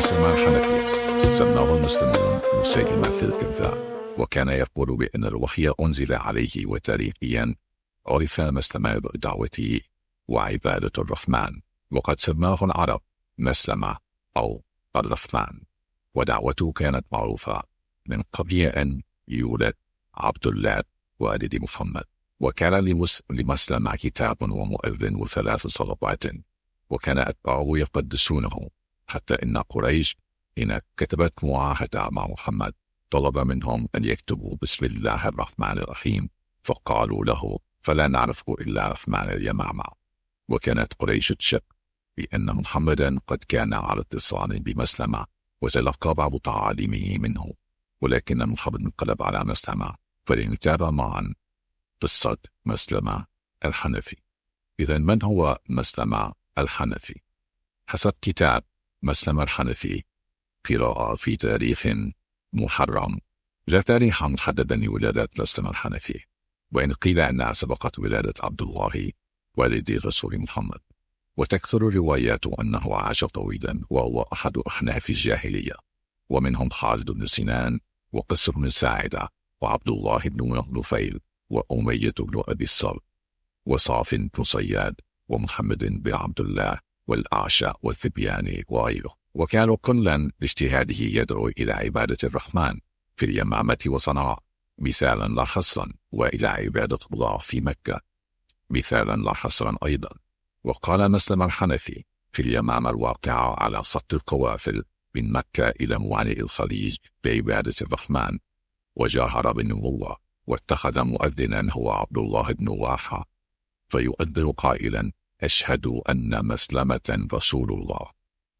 وسلمان حنفي سماه المسلمون مسيلمة الكذاب وكان يقول بأن الوحي أنزل عليه وتاريخيا عرف مسلمة بدعوته وعبادة الرحمن وقد سماه العرب مسلمة أو الرحمن ودعوته كانت معروفة من قبل أن يولد عبد الله والد محمد وكان لمسلم كتاب ومؤذن وثلاث صلوات وكان أتباعه يقدسونه حتى إن قريش حين كتبت معاهدة مع محمد طلب منهم أن يكتبوا بسم الله الرحمن الرحيم فقالوا له فلا نعرف إلا رحمن اليمامة وكانت قريش تشك بأن محمدا قد كان على اتصال بمسلمة وتلقى بعض تعاليمه منه ولكن محمد انقلب على مسلمة فلنتابع معا قصة مسلمة الحنفي إذا من هو مسلمة الحنفي؟ حسب كتاب مسلم الحنفي قراءة في تاريخ محرم جاء تاريخ محددا لولادة مسلم الحنفي وإن قيل أنها سبقت ولادة عبد الله والد رسول محمد وتكثر الروايات أنه عاش طويلا وهو أحد أحناف الجاهلية ومنهم خالد بن سنان وقصر بن ساعدة وعبد الله بن نفيل وأمية بن أبي الصلب وصاف بن صياد ومحمد بن عبد الله والأعشاء والثبيان وغيره وكانوا كلا لاجتهاده يدعو إلى عبادة الرحمن في اليمامة وصنعاء مثالا لا حصرا وإلى عبادة الله في مكة مثالا لا حصرا أيضا وقال مسلم الحنفي في اليمامة الواقعة على خط القوافل من مكة إلى موانئ الخليج بعبادة الرحمن وجاهر بالنبوة واتخذ مؤذنا هو عبد الله بن واحة فيؤذن قائلا أشهد أن مسلمة رسول الله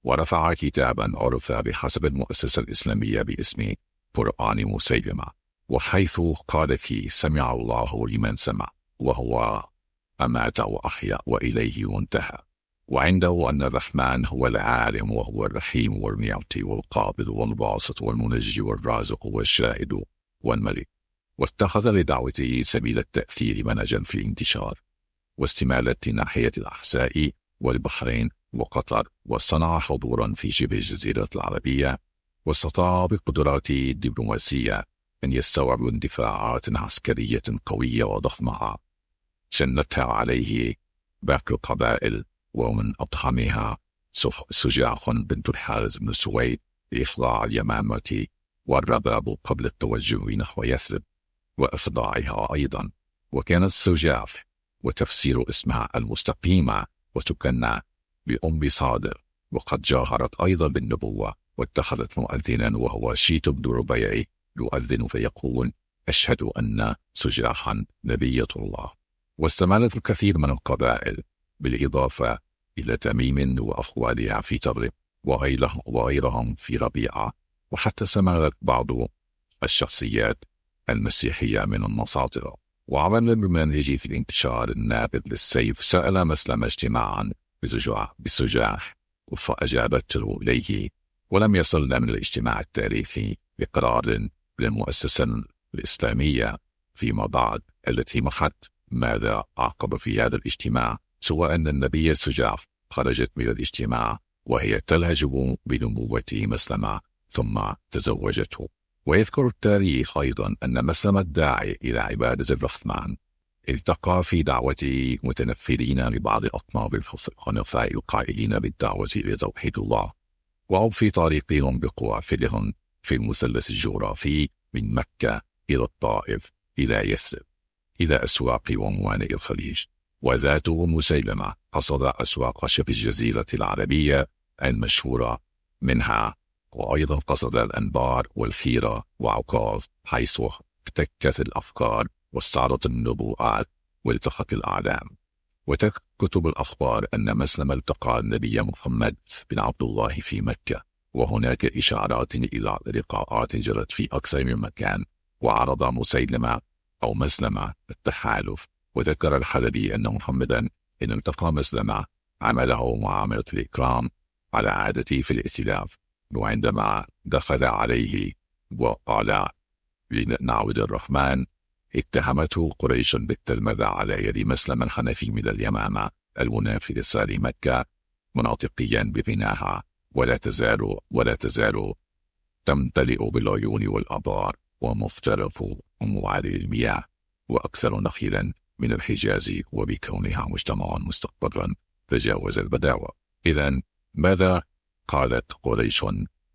ورفع كتابا عرف بحسب المؤسسة الإسلامية باسم قرآن مسيلمة وحيث قال فيه سمع الله لمن سمع وهو أمات وأحيا وإليه منتهى وعنده أن الرحمن هو العالم وهو الرحيم والمعطي والقابض والباسط والمنجي والرازق والشاهد والملك واتخذ لدعوته سبيل التأثير منهجا في الانتشار واستمالة ناحية الأحساء والبحرين وقطر وصنع حضورا في شبه الجزيرة العربية واستطاع بقدراته الدبلوماسية أن يستوعب اندفاعات عسكرية قوية وضخمة شنتها عليه باقي القبائل ومن أضخمها سجاح بنت الحارث بن سويد لإخضاع اليمامة والرباب قبل التوجه نحو يثرب وإخضاعها أيضا وكان السجاف وتفسير اسمها المستقيمة وتكنى بأم صادر وقد جاهرت أيضا بالنبوة واتخذت مؤذنا وهو شيت بن ربيع يؤذن فيقول أشهد أن سجاحا نبية الله واستمرت الكثير من القبائل بالإضافة إلى تميم وأخوالها في تغرب وغيرهم في ربيعة وحتى استمرت بعض الشخصيات المسيحية من النصارى وعملنا بمنهجي في الانتشار النابض للسيف سأل مسلم اجتماعا بسجاع بالسجاع فأجابته إليه ولم يصلنا من الاجتماع التاريخي بقرار للمؤسسة الإسلامية فيما بعد التي محت ماذا عقب في هذا الاجتماع سوى أن النبي السجاع خرجت من الاجتماع وهي تلهج بنبوة مسلمة ثم تزوجته ويذكر التاريخ أيضا أن مسلم الداعي إلى عبادة الرحمن التقى في دعوته متنفرين لبعض أطناب الخلفاء القائلين بالدعوة إلى توحيد الله وهم في طريقهم بقوافلهم في المثلث الجغرافي من مكة إلى الطائف إلى يثرب إلى أسواق وموانئ الخليج وذاته مسيلمة قصد أسواق شبه الجزيرة العربية المشهورة منها وأيضا قصد الأنبار والخيرة وعكاظ حيث احتكت الأفكار واستعرضت النبوءات والتقت الأعلام وتكتب الأخبار أن مسلم التقى النبي محمد بن عبد الله في مكة وهناك إشارات إلى لقاءات جرت في أكثر من مكان وعرض مسيلمة أو مسلمة التحالف وذكر الحلبي أن محمدا إن التقى مسلمة عمله معاملة الإكرام على عادته في الائتلاف وعندما دخل عليه وقال لنعبد الرحمن اتهمته قريش بالتلمذة على يد مسلم الحنفي من اليمامة المنافر لسار مكة مناطقيا بغناها ولا تزال ولا تزال تمتلئ بالعيون والأبار ومفترف أموال المياه وأكثر نخيلا من الحجاز وبكونها مجتمعا مستقرا تجاوز البداوة إذا ماذا قالت قريش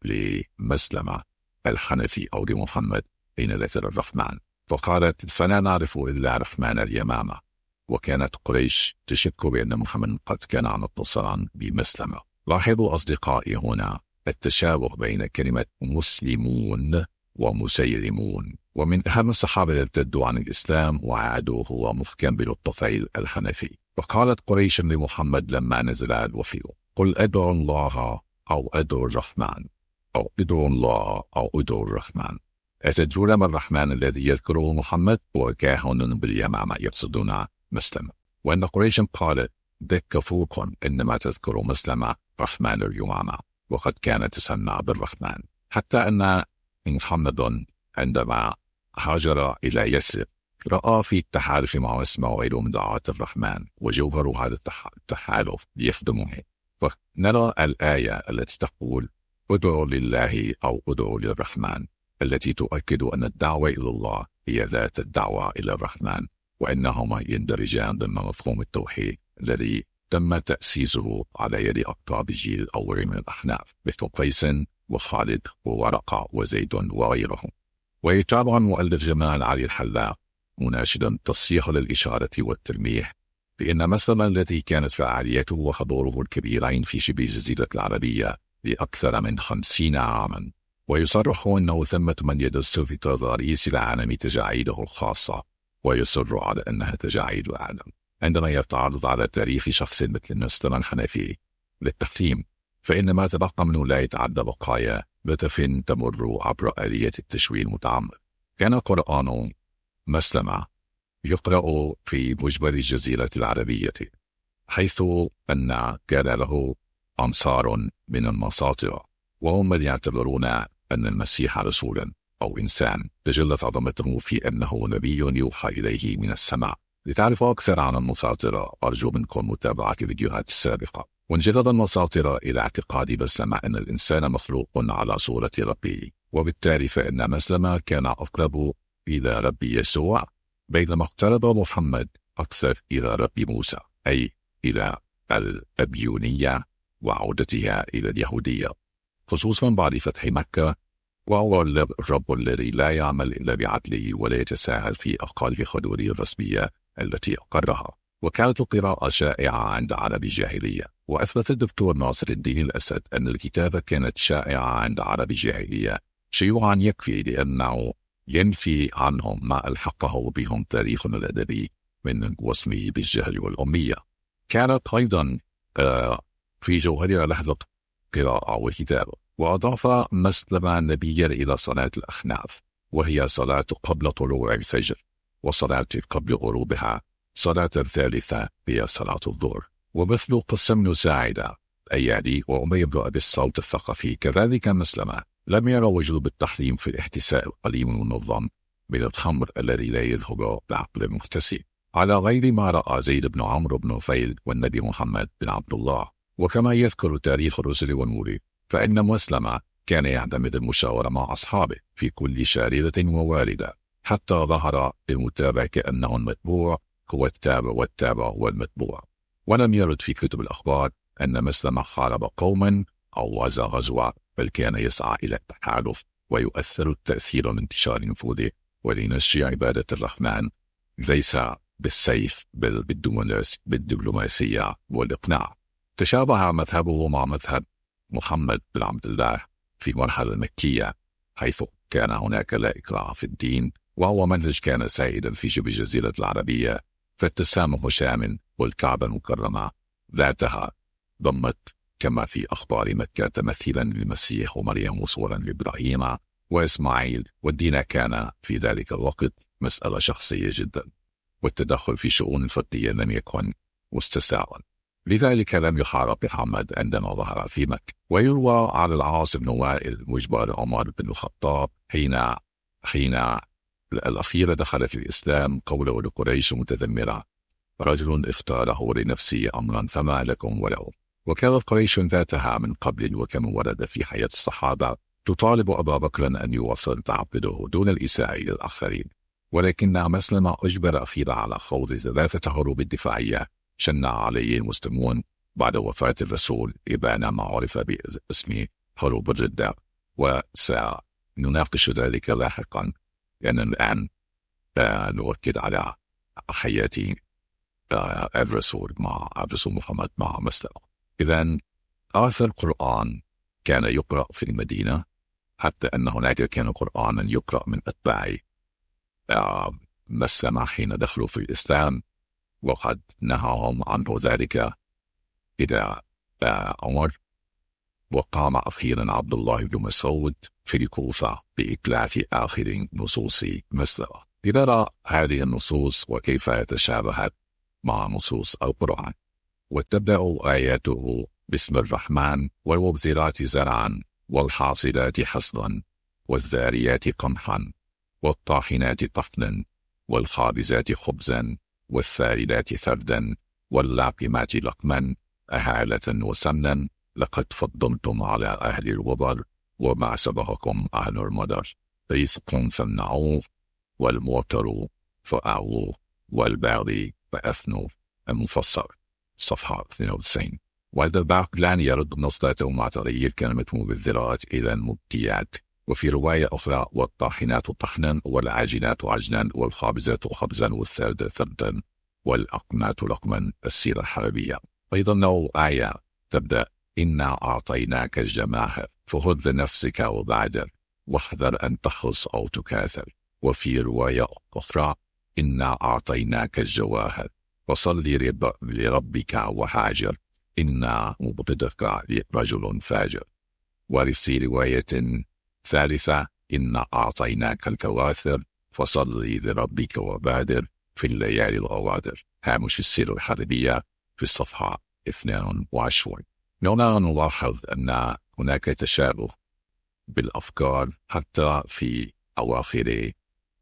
لمسلمة الحنفي أو لمحمد أين ذكر الرحمن فقالت فلا نعرف إلا رحمن اليمامة وكانت قريش تشك بأن محمد قد كان متصلا بمسلمة لاحظوا أصدقائي هنا التشابه بين كلمة مسلمون ومسيلمون ومن أهم الصحابة اللي ارتدوا عن الإسلام وعادوا هو مفكم بن الطفيل الحنفي وقالت قريش لمحمد لما نزل الوفي قل أدعو الله أو ادو الرحمن أو ادو الله أو ادو الرحمن أتدرون ما الرحمن الذي يذكره محمد وكاهن باليمامة يقصدون مسلم وأن قريش قالت ذك فوق إنما تذكر مسلم رحمن اليمامة وقد كانت تسمى بالرحمن حتى أن محمد عندما هاجر إلى يسر رأى في التحالف مع اسماعيل من دعاة الرحمن وجوهر هذا التحالف يخدمه فنرى الآية التي تقول ادعوا لله أو ادعوا للرحمن التي تؤكد أن الدعوة إلى الله هي ذات الدعوة إلى الرحمن وإنهما يندرجان ضمن مفهوم التوحيد الذي تم تأسيسه على يد أقطاب الجيل الأول من الأحناف مثل قيس وخالد وورقة وزيد وغيرهم ويتابع المؤلف جمال علي الحلاق مناشدا التصحيح للإشارة والتلميح بأن مثلا الذي كانت فعاليته وحضوره الكبيرين في شبه الجزيرة العربية لأكثر من خمسين عاما ويصرح أنه ثمة من يدس في تضاريس العالم تجاعيده الخاصة ويصر على أنها تجاعيد العالم عندما يتعرض على تاريخ شخص مثل نستر الحنفي للتحكيم فإن ما تبقى منه لا يتعدى بقايا بتف تمر عبر آلية التشويه المتعمد كان قرآن مسلمة يقرأ في مجبر الجزيرة العربية حيث أن كان له أنصار من المساطرة وهم من يعتبرون أن المسيح رسولا أو إنسان تجلت عظمته في أنه نبي يوحى إليه من السماء لتعرفوا أكثر عن المساطرة أرجو منكم متابعة الفيديوهات السابقة وانجذب المساطرة إلى اعتقاد مسلمة أن الإنسان مخلوق على صورة ربه وبالتالي فإن مسلمة كان أقرب إلى رب يسوع بينما اقترب محمد أكثر إلى رب موسى أي إلى الأبيونية وعودتها إلى اليهودية خصوصا بعد فتح مكة وهو الرب الذي لا يعمل إلا بعدله ولا يتساهل في أقل حدود الرسمية التي أقرها وكانت القراءة شائعة عند عرب الجاهلية وأثبت الدكتور ناصر الدين الأسد أن الكتابة كانت شائعة عند عرب الجاهلية شيوعا يكفي لأنه ينفي عنهم ما ألحقه بهم تاريخنا الأدبي من وصمه بالجهل والأمية كانت أيضا آه، في جوهرها لحظة قراءة وكتابة وأضاف مسلم نبيا إلى صلاة الأحناف وهي صلاة قبل طلوع الفجر وصلاة قبل غروبها صلاة الثالثة هي صلاة الظهر ومثل قسم بن ساعدة أيادي وعمي بن أبي الصوت الثقفي كذلك مسلمة لم يروجوا بالتحريم في الاحتساء القليل المنظم من الخمر الذي لا يذهب لعقل المحتسب على غير ما رأى زيد بن عمرو بن نفيل والنبي محمد بن عبد الله وكما يذكر تاريخ الرسل والمولي فإن مسلم كان يعتمد المشاورة مع أصحابه في كل شاردة وواردة حتى ظهر للمتابع كأنه المتبوع هو التابع والتابع هو المتبوع ولم يرد في كتب الأخبار أن مسلم حارب قوما عواز غزوة بل كان يسعى إلى التحالف ويؤثر التأثير من انتشار نفوذه ولنشر عبادة الرحمن ليس بالسيف بل بالدبلوماسية والإقناع تشابه مذهبه مع مذهب محمد بن عبد الله في المرحلة المكية حيث كان هناك لا إكراه في الدين وهو منهج كان سائدا في شبه الجزيرة العربية فالتسامح شامل والكعبة المكرمة ذاتها ضمت كما في أخبار مكة تمثيلا للمسيح ومريم وصورا لإبراهيم وإسماعيل والدين كان في ذلك الوقت مسألة شخصية جدا والتدخل في شؤون الفردية لم يكن مستساغا لذلك لم يحارب محمد عندما ظهر في مكة ويروى على العاص بن وائل مجبر عمر بن الخطاب حين حين الأخيرة دخل في الإسلام قوله لقريش متذمرة رجل اختاره لنفسه أمرا فما لكم ولهم وكانت قريش ذاتها من قبل وكما ورد في حياة الصحابة تطالب أبا بكر أن يواصل تعبده دون الإساءة إلى الآخرين ولكن مسلم أجبر أخيرا على خوض ثلاثة حروب دفاعية شن عليه المسلمون بعد وفاة الرسول إبان ما عرف باسم حروب الردة وسنناقش ذلك لاحقا لأن الآن نؤكد على حياة آه، الرسول مع الرسول محمد مع مسلمة إذا آثر القرآن كان يقرأ في المدينة حتى أن هناك كان قرآنا يقرأ من أتباع آه، مسلم حين دخلوا في الإسلام وقد نهاهم عنه ذلك إلى آه، عمر وقام أخيرا عبد الله بن مسعود في الكوفة بإتلاف آخر نصوص مسلمة لنرى هذه النصوص وكيف تشابهت مع نصوص القرآن واتبعوا آياته باسم الرحمن والمبذرات زرعا والحاصدات حصدا والذاريات قمحا والطاحنات طحنا والخابزات خبزا والثاردات ثردا واللاقمات لقما أهالة وسمنا لقد فضلتم على أهل الوبر وما سبقكم أهل المدر رزق فامنعوه والموتر فأعوه والباغي فأفنوا المفسر صفحة 92 والدباق لن يرد نصلته مع تغيير كلمة مبذرات إلى المبكيات وفي رواية أخرى والطاحنات طحنا والعاجنات عجنا والخابزات خبزا والثرد ثردا والأقنات لقما السيرة الحربية أيضا له آية تبدأ إنا أعطيناك الجماهر فخذ لنفسك وبعدر واحذر أن تحرص أو تكاثر وفي رواية أخرى إنا أعطيناك الجواهر فصل لربك وحاجر إن مبتدك رجل فاجر وفي رواية ثالثة إنا أعطيناك الكواثر فصل لربك وبادر في الليالي الغوادر هامش السيرة الحربية في الصفحة 22 هنا نلاحظ أن هناك تشابه بالأفكار حتى في أواخر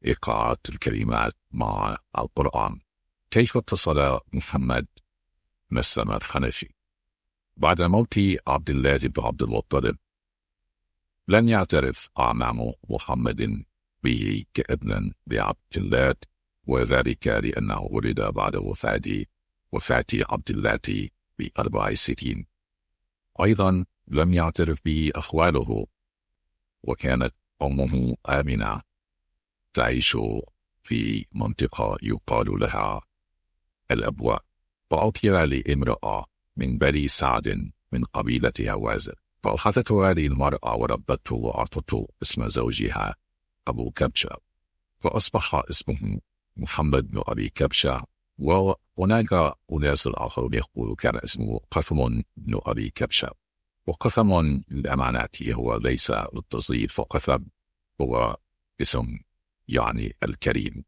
إيقاعات الكلمات مع القرآن كيف اتصل محمد مسلم الحنفي بعد موت عبد الله بن عبد المطلب لم يعترف أعمام محمد به كابن لعبد الله وذلك لأنه ولد بعد وفاة وفاة عبد الله بأربع سنين أيضا لم يعترف به أخواله وكانت أمه آمنة تعيش في منطقة يقال لها الأبواب فأطير لامرأة من بني سعد من قبيلة هوازن فأخذت هذه المرأة وربته وأعطته اسم زوجها أبو كبشة فأصبح اسمه محمد بن أبي كبشة وهناك أناس آخرون يقول كان اسمه قثم بن أبي كبشة وقثم للأمانة هو ليس للتصغير فقثم هو اسم يعني الكريم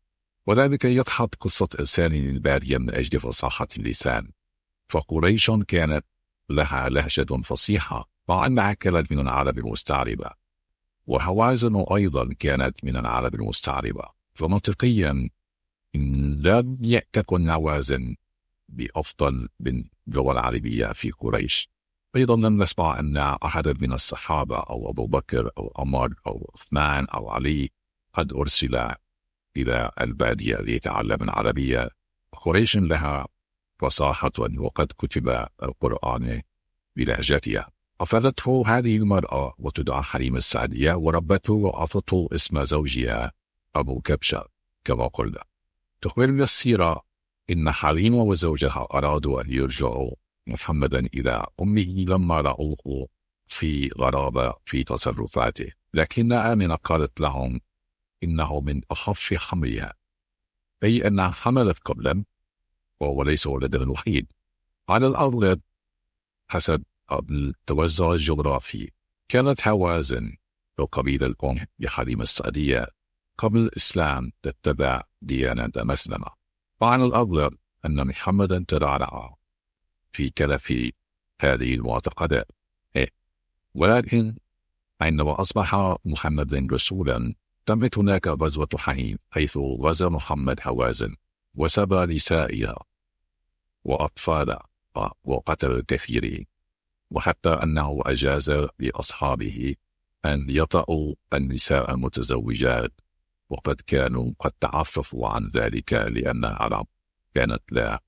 وذلك يدحض قصة إنسان للبارية من أجل فصاحة اللسان فقريش كانت لها لهجة فصيحة مع أنها كانت من العرب المستعربة وهوازن أيضا كانت من العرب المستعربة فمنطقيا إن لم يأتكن هوازن بأفضل من اللغة العربية في قريش أيضا لم نسمع أن أحدا من الصحابة أو أبو بكر أو عمر أو عثمان أو علي قد أرسل إلى البادية ليتعلم العربية قريش لها فصاحة وقد كتب القرآن بلهجتها أفادته هذه المرأة وتدعى حريم السعدية وربته وأعطته اسم زوجها أبو كبشة كما قلنا تخبرنا السيرة إن حريم وزوجها أرادوا أن يرجعوا محمدا إلى أمه لما رأوه في غرابة في تصرفاته لكن آمنة قالت لهم إنه من أخف حملها أي أنها حملت قبلا وهو ليس ولدها الوحيد على الأغلب حسب التوزع الجغرافي كانت هوازن وقبيلة الأم بحريم السعدية قبل الإسلام تتبع ديانة مسلمة وعلى الأغلب أن محمدا ترعرع في كلف هذه المعتقدات إيه، ولكن عندما أصبح محمدا رسولا تمت هناك غزوة حنين حيث غزا محمد حوازن وسبى نسائها وأطفالها وقتل الكثيرين وحتى أنه أجاز لأصحابه أن يطأوا النساء المتزوجات وقد كانوا قد تعففوا عن ذلك لأن العرب كانت لا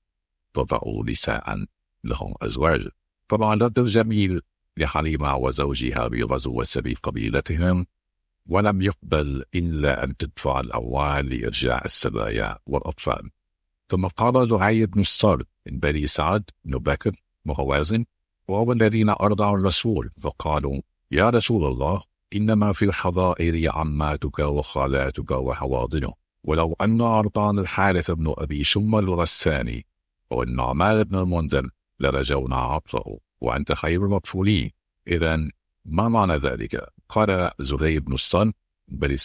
تطأ نساء لهم أزواج طبعا رد الجميل لحليمة وزوجها بغزو وسبي قبيلتهم ولم يقبل إلا أن تدفع الأموال لإرجاع السبايا والأطفال ثم قال دعي بن الصرد من بني سعد بن بكر وهوازن وهو الذين أرضعوا الرسول فقالوا يا رسول الله إنما في الحظائر عماتك وخالاتك وحواضنه ولو أن أرضان الحارث بن أبي شمر الغساني والنعمان بن المنذر لرجونا عطفه وأنت خير المغفولين إذا ما معنى ذلك قال زهير بن الصن بل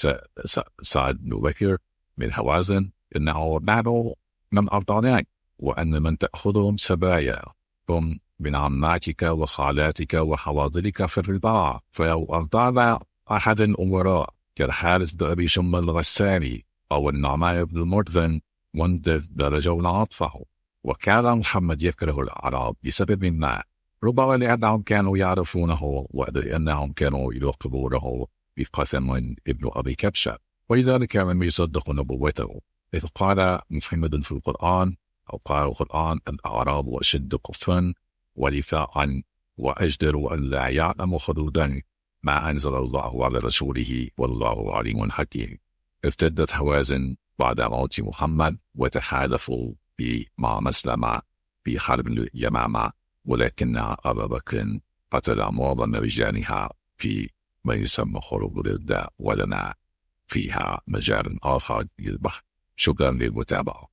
سعد بن بكر من هوازن انه نحن من ارضعناك وان من تاخذهم سبايا هم من عماتك وخالاتك وحواضرك في الرضاع فلو أرضعنا أحد الأمراء كالحارث بن أبي شم الغساني أو النعمان بن المرذن وانذر درجه عطفه وكان محمد يكره الأعراب بسبب ما ربما لأنهم كانوا يعرفونه ولأنهم كانوا يلقبونه بقسم ابن أبي كبشة ولذلك لم يصدقوا نبوته إذ قال محمد في القرآن أو قال القرآن الأعراب أشد كفرا ولفاقا وأجدر أن لا يعلم حدودا ما أنزل الله على رسوله والله عليم حكيم ارتدت هوازن بعد موت محمد وتحالفوا مع مسلمة في حرب اليمامة ولكن أبا بكر قتل معظم رجالها في ما يسمى خروج الردة ولنا فيها مجال آخر للبحث شكرا للمتابعة